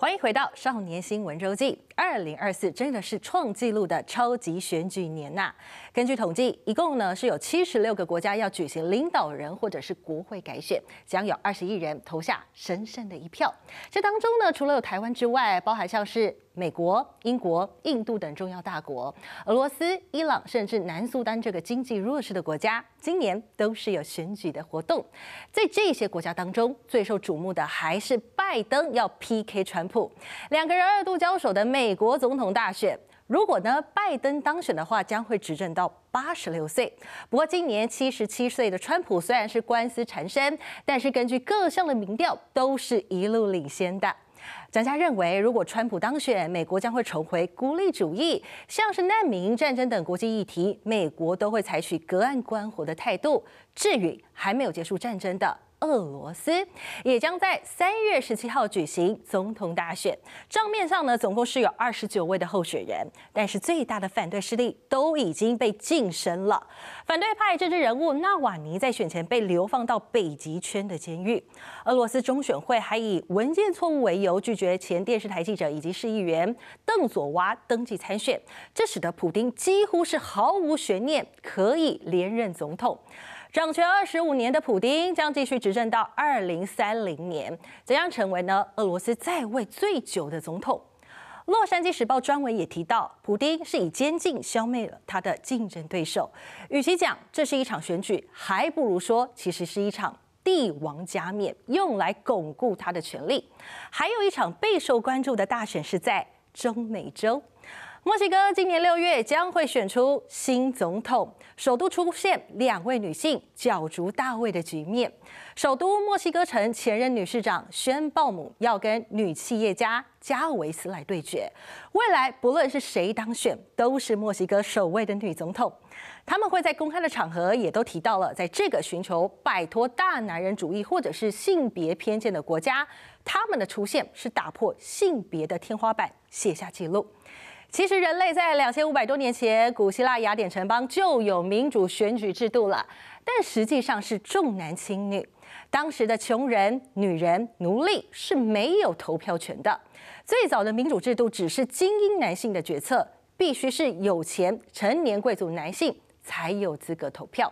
欢迎回到《少年新闻周记》。二零二四真的是创纪录的超级选举年呐！根据统计，一共呢是有七十六个国家要举行领导人或者是国会改选，将有二十亿人投下神圣的一票。这当中呢，除了有台湾之外，包含像是。美国、英国、印度等重要大国，俄罗斯、伊朗甚至南苏丹这个经济弱势的国家，今年都是有选举的活动。在这些国家当中，最受瞩目的还是拜登要 PK 川普，两个人二度交手的美国总统大选。如果呢拜登当选的话，将会执政到八十六岁。不过今年七十七岁的川普虽然是官司缠身，但是根据各项的民调，都是一路领先的。专家认为，如果川普当选，美国将会重回孤立主义，像是难民、战争等国际议题，美国都会采取隔岸观火的态度。至于还没有结束战争的。俄罗斯也将在三月十七号举行总统大选。账面上呢，总共是有二十九位的候选人，但是最大的反对势力都已经被晋升了。反对派政治人物纳瓦尼在选前被流放到北极圈的监狱。俄罗斯中选会还以文件错误为由，拒绝前电视台记者以及市议员邓佐娃登记参选。这使得普丁几乎是毫无悬念可以连任总统。掌权二十五年的普丁将继续执政到二零三零年，怎样成为呢？俄罗斯在位最久的总统，《洛杉矶时报》专文也提到，普丁是以监禁消灭了他的竞争对手。与其讲这是一场选举，还不如说其实是一场帝王加冕，用来巩固他的权力。还有一场备受关注的大选是在中美洲。墨西哥今年六月将会选出新总统，首都出现两位女性角逐大位的局面。首都墨西哥城前任女市长宣鲍姆要跟女企业家加维斯来对决。未来不论是谁当选，都是墨西哥首位的女总统。他们会在公开的场合也都提到了，在这个寻求摆脱大男人主义或者是性别偏见的国家，他们的出现是打破性别的天花板，写下记录。其实，人类在两千五百多年前，古希腊雅典城邦就有民主选举制度了，但实际上是重男轻女。当时的穷人、女人、奴隶是没有投票权的。最早的民主制度只是精英男性的决策，必须是有钱、成年贵族男性才有资格投票。